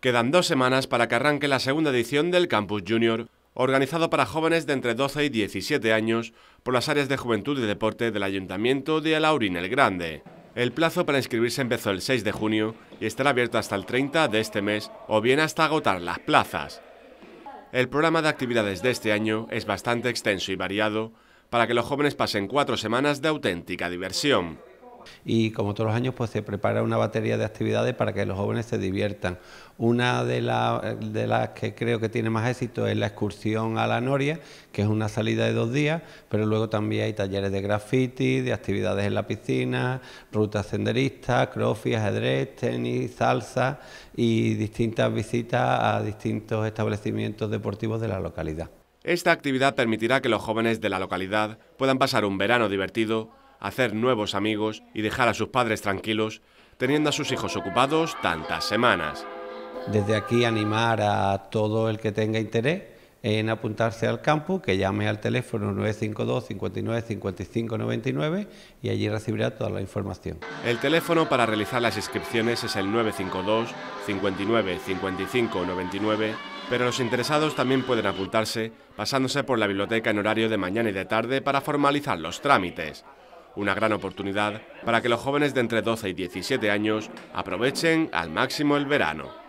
Quedan dos semanas para que arranque la segunda edición del Campus Junior, organizado para jóvenes de entre 12 y 17 años por las áreas de juventud y deporte del Ayuntamiento de Alaurín el Grande. El plazo para inscribirse empezó el 6 de junio y estará abierto hasta el 30 de este mes o bien hasta agotar las plazas. El programa de actividades de este año es bastante extenso y variado para que los jóvenes pasen cuatro semanas de auténtica diversión y como todos los años pues se prepara una batería de actividades para que los jóvenes se diviertan. Una de, las que creo que tiene más éxito es la excursión a la Noria, que es una salida de dos días, pero luego también hay talleres de graffiti, de actividades en la piscina, rutas senderistas, crofias, ajedrez, tenis, salsa y distintas visitas a distintos establecimientos deportivos de la localidad. Esta actividad permitirá que los jóvenes de la localidad puedan pasar un verano divertido hacer nuevos amigos y dejar a sus padres tranquilos, teniendo a sus hijos ocupados tantas semanas. Desde aquí animar a todo el que tenga interés en apuntarse al campus, que llame al teléfono 952 59 55 99 y allí recibirá toda la información. El teléfono para realizar las inscripciones es el 952 59 55 99, pero los interesados también pueden apuntarse pasándose por la biblioteca en horario de mañana y de tarde para formalizar los trámites una gran oportunidad para que los jóvenes de entre 12 y 17 años aprovechen al máximo el verano.